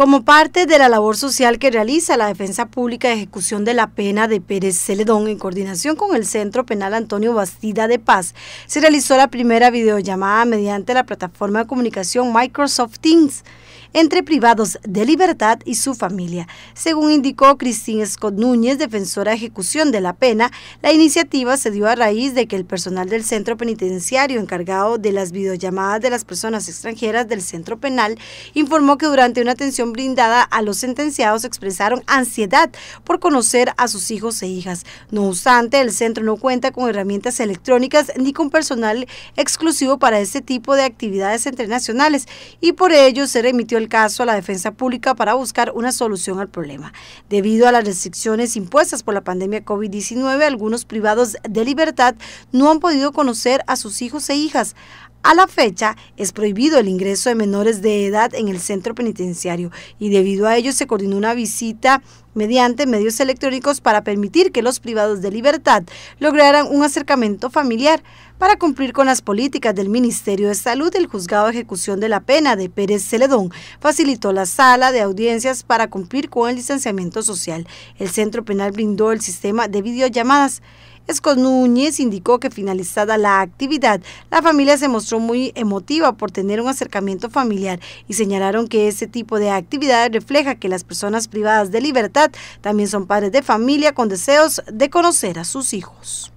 Como parte de la labor social que realiza la Defensa Pública de Ejecución de la Pena de Pérez Celedón en coordinación con el Centro Penal Antonio Bastida de Paz, se realizó la primera videollamada mediante la plataforma de comunicación Microsoft Teams entre privados de libertad y su familia. Según indicó Cristín Scott Núñez, defensora de ejecución de la pena, la iniciativa se dio a raíz de que el personal del centro penitenciario encargado de las videollamadas de las personas extranjeras del centro penal informó que durante una atención brindada a los sentenciados expresaron ansiedad por conocer a sus hijos e hijas. No obstante, el centro no cuenta con herramientas electrónicas ni con personal exclusivo para este tipo de actividades internacionales y por ello se remitió el caso a la defensa pública para buscar una solución al problema. Debido a las restricciones impuestas por la pandemia COVID-19, algunos privados de libertad no han podido conocer a sus hijos e hijas. A la fecha es prohibido el ingreso de menores de edad en el centro penitenciario y debido a ello se coordinó una visita mediante medios electrónicos para permitir que los privados de libertad lograran un acercamiento familiar para cumplir con las políticas del Ministerio de Salud, el juzgado de ejecución de la pena de Pérez Celedón facilitó la sala de audiencias para cumplir con el licenciamiento social. El centro penal brindó el sistema de videollamadas. Escos Núñez indicó que finalizada la actividad, la familia se mostró muy emotiva por tener un acercamiento familiar y señalaron que ese tipo de actividad refleja que las personas privadas de libertad también son padres de familia con deseos de conocer a sus hijos.